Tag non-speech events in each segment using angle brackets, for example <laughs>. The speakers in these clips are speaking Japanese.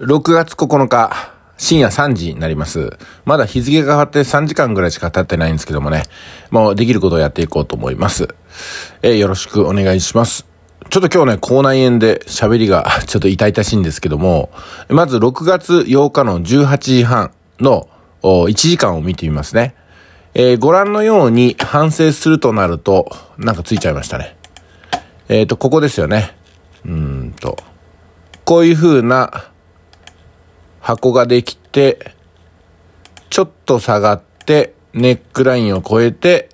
6月9日、深夜3時になります。まだ日付が変わって3時間ぐらいしか経ってないんですけどもね、もうできることをやっていこうと思います。えー、よろしくお願いします。ちょっと今日ね、口内炎で喋りが <laughs> ちょっと痛々しいんですけども、まず6月8日の18時半の1時間を見てみますね。えー、ご覧のように反省するとなると、なんかついちゃいましたね。えっ、ー、と、ここですよね。うんと、こういう風な箱ができて、ちょっと下がって、ネックラインを越えて、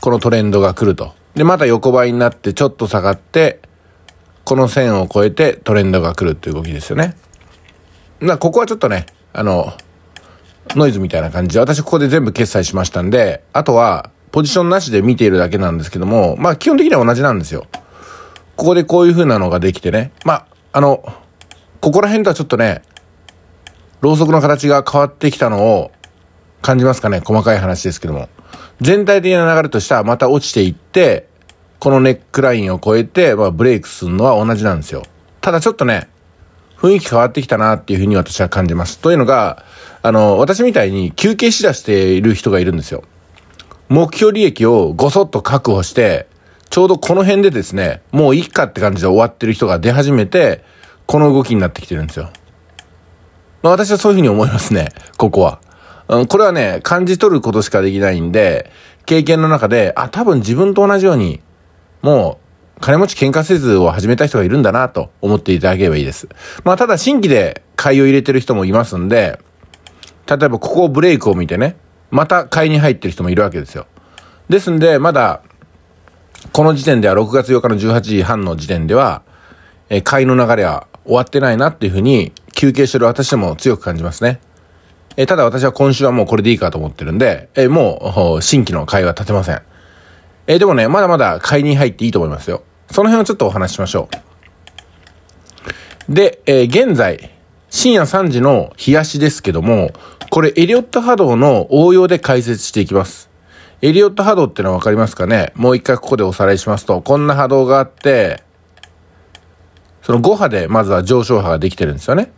このトレンドが来ると。で、また横ばいになって、ちょっと下がって、この線を越えてトレンドが来るっていう動きですよね。な、ここはちょっとね、あの、ノイズみたいな感じで、私ここで全部決済しましたんで、あとは、ポジションなしで見ているだけなんですけども、まあ基本的には同じなんですよ。ここでこういう風なのができてね。まあ、あの、ここら辺とはちょっとね、ろうそくの形が変わってきたのを感じますかね細かい話ですけども。全体的な流れとしてはまた落ちていって、このネックラインを超えて、まあ、ブレイクするのは同じなんですよ。ただちょっとね、雰囲気変わってきたなっていうふうに私は感じます。というのが、あの、私みたいに休憩しだしている人がいるんですよ。目標利益をごそっと確保して、ちょうどこの辺でですね、もういっかって感じで終わってる人が出始めて、この動きになってきてるんですよ。まあ私はそういうふうに思いますね、ここは。うん、これはね、感じ取ることしかできないんで、経験の中で、あ、多分自分と同じように、もう、金持ち喧嘩せずを始めた人がいるんだなと思っていただければいいです。まあただ新規で買いを入れてる人もいますんで、例えばここをブレイクを見てね、また買いに入ってる人もいるわけですよ。ですんで、まだ、この時点では6月8日の18時半の時点では、え買いの流れは終わってないなっていうふうに休憩してる私でも強く感じますね。えー、ただ私は今週はもうこれでいいかと思ってるんで、えー、もう新規の会話立てません。えー、でもね、まだまだ買いに入っていいと思いますよ。その辺をちょっとお話ししましょう。で、え現在、深夜3時の冷やしですけども、これエリオット波動の応用で解説していきます。エリオット波動ってのはわかりますかねもう一回ここでおさらいしますと、こんな波動があって、その5波でまずは上昇波ができてるんですよね。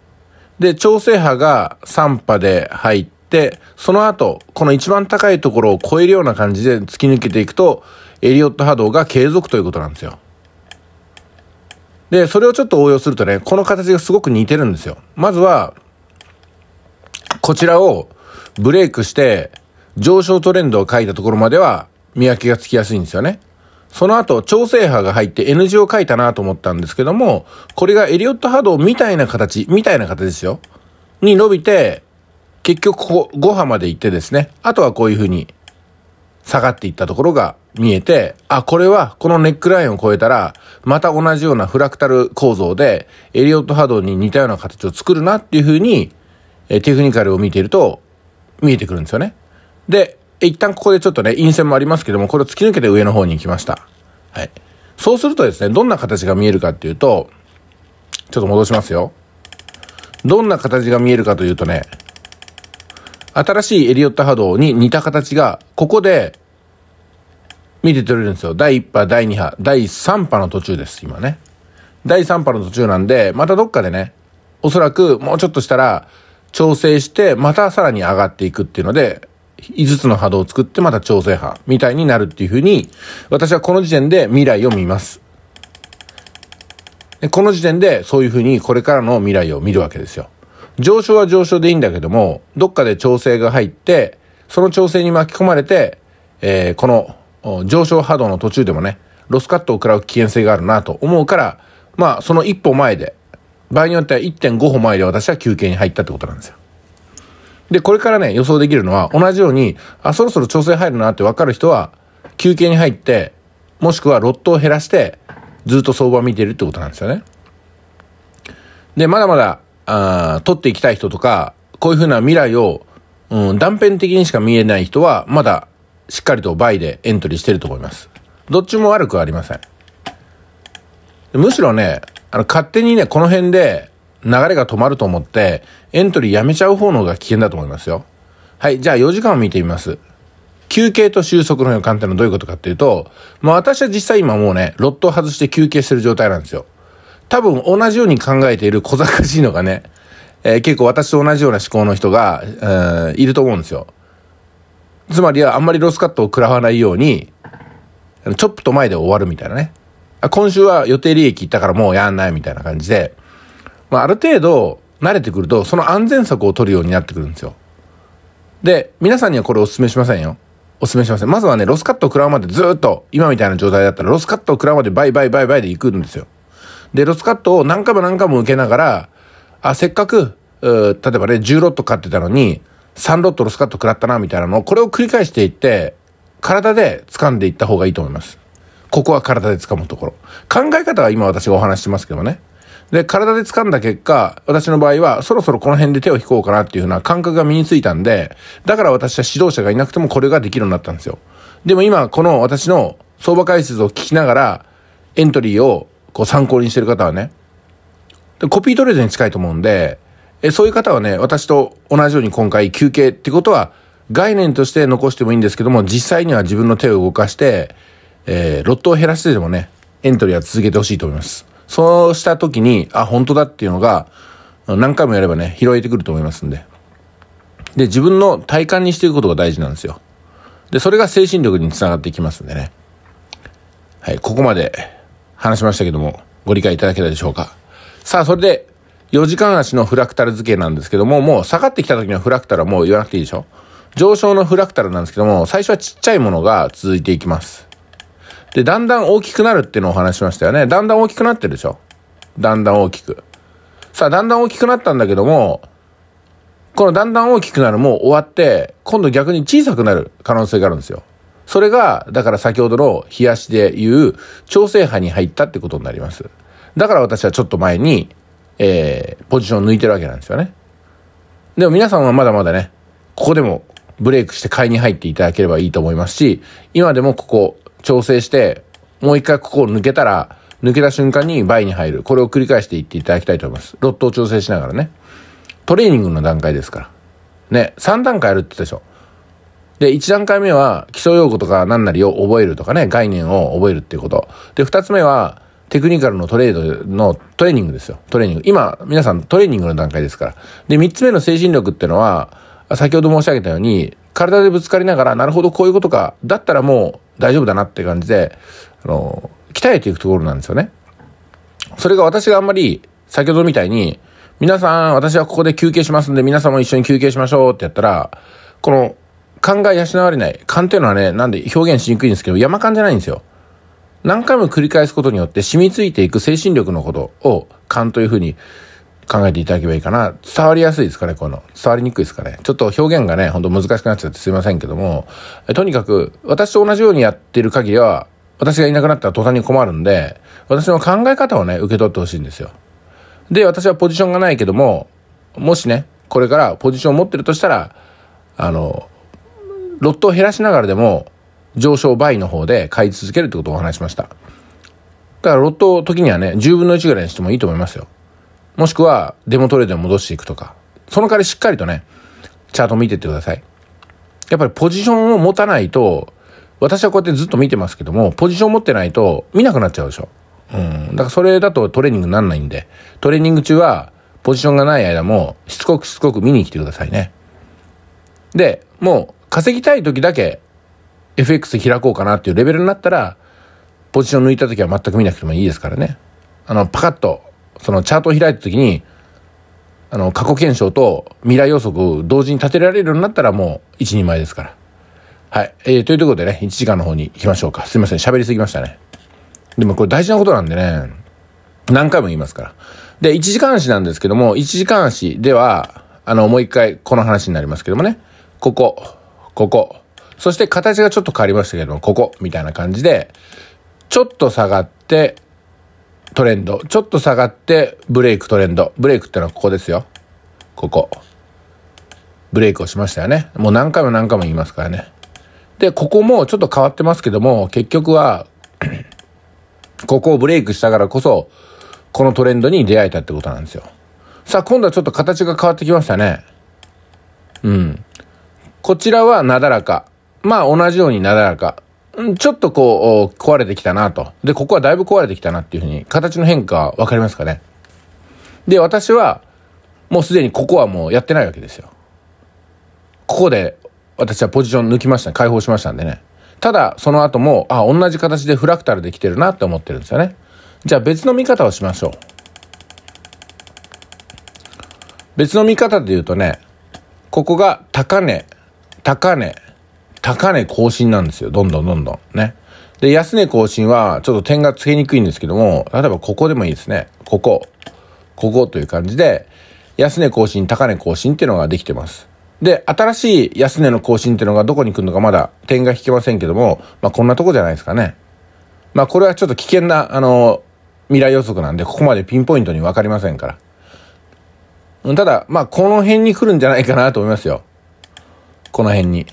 で、調整波が3波で入って、その後、この一番高いところを超えるような感じで突き抜けていくと、エリオット波動が継続ということなんですよ。で、それをちょっと応用するとね、この形がすごく似てるんですよ。まずは、こちらをブレイクして、上昇トレンドを書いたところまでは見分けがつきやすいんですよね。その後、調整波が入って N 字を書いたなと思ったんですけども、これがエリオット波動みたいな形、みたいな形ですよ。に伸びて、結局ここ5波まで行ってですね、あとはこういう風に下がっていったところが見えて、あ、これはこのネックラインを超えたら、また同じようなフラクタル構造で、エリオット波動に似たような形を作るなっていう風に、テクニカルを見ていると見えてくるんですよね。で、一旦ここでちょっとね、陰線もありますけども、これを突き抜けて上の方に行きました。はい。そうするとですね、どんな形が見えるかっていうと、ちょっと戻しますよ。どんな形が見えるかというとね、新しいエリオット波動に似た形が、ここで、見て取れるんですよ。第1波、第2波、第3波の途中です、今ね。第3波の途中なんで、またどっかでね、おそらくもうちょっとしたら、調整して、またさらに上がっていくっていうので、5つの波動を作ってまた調整波みたいになるっていうふうに、私はこの時点で未来を見ます。でこの時点でそういうふうにこれからの未来を見るわけですよ。上昇は上昇でいいんだけども、どっかで調整が入って、その調整に巻き込まれて、えー、この上昇波動の途中でもね、ロスカットを食らう危険性があるなと思うから、まあその一歩前で、場合によっては1.5歩前で私は休憩に入ったってことなんですよ。で、これからね、予想できるのは、同じように、あ、そろそろ調整入るなって分かる人は、休憩に入って、もしくはロットを減らして、ずっと相場見てるってことなんですよね。で、まだまだ、あ取っていきたい人とか、こういうふうな未来を、うん、断片的にしか見えない人は、まだ、しっかりと倍でエントリーしてると思います。どっちも悪くはありません。むしろね、あの、勝手にね、この辺で、流れが止まると思って、エントリーやめちゃう方の方が危険だと思いますよ。はい、じゃあ4時間を見てみます。休憩と収束の予感ってのはどういうことかっていうと、まあ私は実際今もうね、ロットを外して休憩してる状態なんですよ。多分同じように考えている小賢しいのがね、えー、結構私と同じような思考の人が、えー、いると思うんですよ。つまりはあんまりロスカットを食らわないように、ちょっと前で終わるみたいなね。今週は予定利益ったからもうやんないみたいな感じで、まあ、ある程度慣れてくると、その安全策を取るようになってくるんですよ。で、皆さんにはこれお勧めしませんよ。お勧めしません。まずはね、ロスカットを食らうまでずっと、今みたいな状態だったら、ロスカットを食らうまでバイバイバイバイで行くんですよ。で、ロスカットを何回も何回も受けながら、あ、せっかく、例えばね、10ロット買ってたのに、3ロットロスカット食らったな、みたいなのを、これを繰り返していって、体で掴んでいった方がいいと思います。ここは体で掴むところ。考え方は今私がお話してますけどね。で、体で掴んだ結果、私の場合は、そろそろこの辺で手を引こうかなっていうふうな感覚が身についたんで、だから私は指導者がいなくてもこれができるようになったんですよ。でも今、この私の相場解説を聞きながら、エントリーをこう参考にしてる方はね、コピートレードに近いと思うんで、えそういう方はね、私と同じように今回休憩ってことは、概念として残してもいいんですけども、実際には自分の手を動かして、えー、ロットを減らしてでもね、エントリーは続けてほしいと思います。そうした時に、あ、本当だっていうのが、何回もやればね、拾えてくると思いますんで。で、自分の体感にしていくことが大事なんですよ。で、それが精神力につながっていきますんでね。はい、ここまで話しましたけども、ご理解いただけたでしょうか。さあ、それで、4時間足のフラクタル図形なんですけども、もう下がってきた時のフラクタルはもう言わなくていいでしょ上昇のフラクタルなんですけども、最初はちっちゃいものが続いていきます。で、だんだん大きくなるっていうのをお話しましたよね。だんだん大きくなってるでしょ。だんだん大きく。さあ、だんだん大きくなったんだけども、このだんだん大きくなるも終わって、今度逆に小さくなる可能性があるんですよ。それが、だから先ほどの冷やしでいう調整波に入ったってことになります。だから私はちょっと前に、えー、ポジションを抜いてるわけなんですよね。でも皆さんはまだまだね、ここでもブレイクして買いに入っていただければいいと思いますし、今でもここ調整して、もう一回ここを抜けたら、抜けた瞬間に倍に入る。これを繰り返していっていただきたいと思います。ロットを調整しながらね。トレーニングの段階ですから。ね、3段階あるって言ったでしょ。で、1段階目は基礎用語とか何なりを覚えるとかね、概念を覚えるっていうこと。で、2つ目はテクニカルのトレードのトレーニングですよ。トレーニング。今、皆さんトレーニングの段階ですから。で、3つ目の精神力っていうのは、先ほど申し上げたように、体でぶつかりながら、なるほどこういうことか。だったらもう大丈夫だなって感じで、あの、鍛えていくところなんですよね。それが私があんまり、先ほどみたいに、皆さん、私はここで休憩しますんで、皆さんも一緒に休憩しましょうってやったら、この、勘が養われない。勘っていうのはね、なんで表現しにくいんですけど、山勘じゃないんですよ。何回も繰り返すことによって染みついていく精神力のことを勘というふうに考えていただければいいかな。伝わりやすいですかね、この。伝わりにくいですかね。ちょっと表現がね、ほんと難しくなっちゃってすいませんけども、えとにかく、私と同じようにやってる限りは、私がいなくなったら途端に困るんで、私の考え方をね、受け取ってほしいんですよ。で、私はポジションがないけども、もしね、これからポジションを持ってるとしたら、あの、ロットを減らしながらでも、上昇倍の方で買い続けるってことをお話しました。だからロットを時にはね、10分の1ぐらいにしてもいいと思いますよ。もしくはデモトレードに戻していくとか、その代わりしっかりとね、チャート見てってください。やっぱりポジションを持たないと、私はこうやってずっと見てますけども、ポジション持ってないと見なくなっちゃうでしょ。うん。だからそれだとトレーニングになんないんで、トレーニング中はポジションがない間もしつこくしつこく見に来てくださいね。で、もう稼ぎたい時だけ FX 開こうかなっていうレベルになったら、ポジション抜いた時は全く見なくてもいいですからね。あの、パカッとそのチャートを開いた時に、あの、過去検証と未来予測同時に立てられるようになったらもう一人前ですから。はい。えー、ということでね、1時間の方に行きましょうか。すいません、喋りすぎましたね。でもこれ大事なことなんでね、何回も言いますから。で、1時間足なんですけども、1時間足では、あの、もう一回この話になりますけどもね、ここ、ここ、そして形がちょっと変わりましたけども、ここ、みたいな感じで、ちょっと下がって、トレンド。ちょっと下がって、ブレイクトレンド。ブレイクってのはここですよ。ここ。ブレイクをしましたよね。もう何回も何回も言いますからね。で、ここもちょっと変わってますけども、結局は <clears throat> ここをブレイクしたからこそ、このトレンドに出会えたってことなんですよ。さあ、今度はちょっと形が変わってきましたね。うん。こちらはなだらか。まあ同じようになだらか。ちょっとこう、壊れてきたなと。で、ここはだいぶ壊れてきたなっていうふうに、形の変化分かりますかね。で、私は、もうすでにここはもうやってないわけですよ。ここで、私はポジション抜きました、ね、解放しましたんでね。ただ、その後も、あ、同じ形でフラクタルできてるなって思ってるんですよね。じゃあ別の見方をしましょう。別の見方で言うとね、ここが高値、高値、高値更新なんですよ。どんどんどんどん。ね。で、安値更新は、ちょっと点がつけにくいんですけども、例えばここでもいいですね。ここ。ここという感じで、安値更新、高値更新っていうのができてます。で、新しい安値の更新っていうのがどこに来るのかまだ点が引けませんけども、まあこんなとこじゃないですかね。まあこれはちょっと危険な、あの、未来予測なんで、ここまでピンポイントに分かりませんから。ただ、まあこの辺に来るんじゃないかなと思いますよ。この辺に。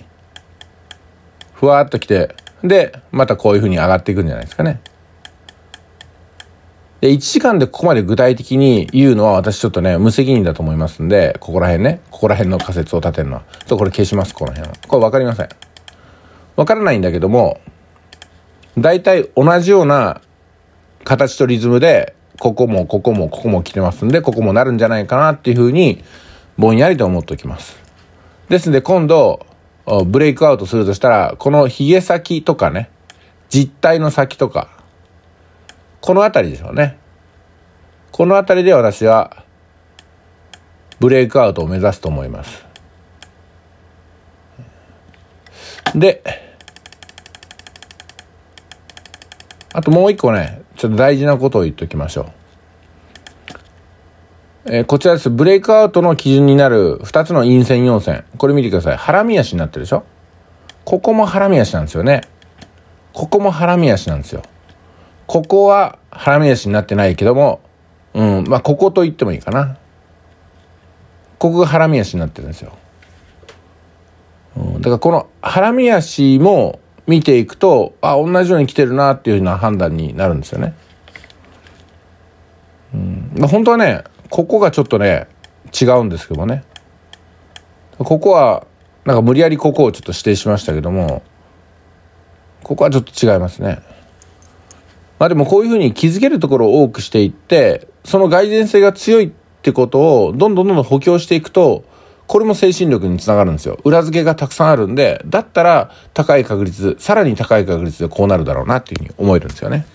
ふわっと来て、で、またこういうふうに上がっていくんじゃないですかね。で、1時間でここまで具体的に言うのは私ちょっとね、無責任だと思いますんで、ここら辺ね、ここら辺の仮説を立てるのは。ちょっとこれ消します、この辺は。これ分かりません。分からないんだけども、大体同じような形とリズムで、ここもここもここも来てますんで、ここもなるんじゃないかなっていうふうに、ぼんやりと思っておきます。ですんで今度、ブレイクアウトするとしたら、このヒゲ先とかね、実体の先とか、この辺りでしょうね。この辺りで私は、ブレイクアウトを目指すと思います。で、あともう一個ね、ちょっと大事なことを言っときましょう。えー、こちらです。ブレイクアウトの基準になる2つの陰線要線。これ見てください。ハラミ足になってるでしょここもハラミ足なんですよね。ここもハラミ足なんですよ。ここはハラミ足になってないけども、うん、まあ、ここと言ってもいいかな。ここがハラミ足になってるんですよ。うん、だからこのハラミ足も見ていくと、あ、同じように来てるなっていうような判断になるんですよね。うん、まあ、本当はね、ここがちょっとね違うんですけどもねここはなんか無理やりここをちょっと指定しましたけどもここはちょっと違いますねまあでもこういうふうに気づけるところを多くしていってその蓋然性が強いってことをどんどんどんどん補強していくとこれも精神力につながるんですよ裏付けがたくさんあるんでだったら高い確率さらに高い確率でこうなるだろうなっていうふうに思えるんですよね。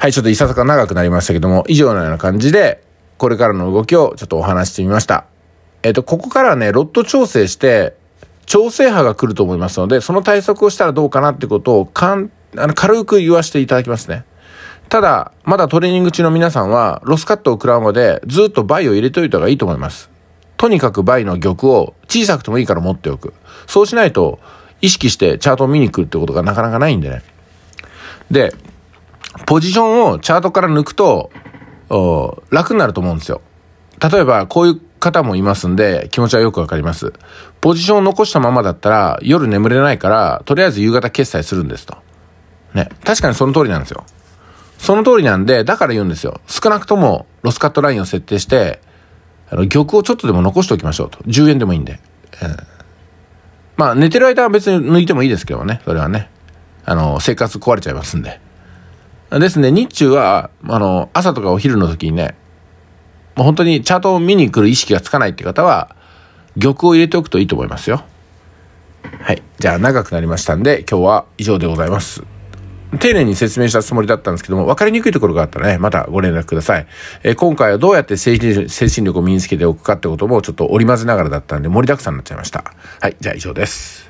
はい、ちょっといささか長くなりましたけども、以上のような感じで、これからの動きをちょっとお話してみました。えっ、ー、と、ここからね、ロット調整して、調整波が来ると思いますので、その対策をしたらどうかなってことを、かん、あの、軽く言わせていただきますね。ただ、まだトレーニング中の皆さんは、ロスカットを食らうまで、ずっと倍を入れておいた方がいいと思います。とにかく倍の玉を小さくてもいいから持っておく。そうしないと、意識してチャートを見に来るってことがなかなかないんでね。で、ポジションをチャートから抜くと、楽になると思うんですよ。例えば、こういう方もいますんで、気持ちはよくわかります。ポジションを残したままだったら、夜眠れないから、とりあえず夕方決済するんですと。ね。確かにその通りなんですよ。その通りなんで、だから言うんですよ。少なくとも、ロスカットラインを設定して、あの、玉をちょっとでも残しておきましょうと。10円でもいいんで。うん、まあ、寝てる間は別に抜いてもいいですけどね。それはね。あの、生活壊れちゃいますんで。ですね、日中は、あの、朝とかお昼の時にね、もう本当にチャートを見に来る意識がつかないって方は、玉を入れておくといいと思いますよ。はい。じゃあ長くなりましたんで、今日は以上でございます。丁寧に説明したつもりだったんですけども、分かりにくいところがあったらね、またご連絡ください。えー、今回はどうやって精神力を身につけておくかってこともちょっと織り交ぜながらだったんで盛りだくさんになっちゃいました。はい、じゃあ以上です。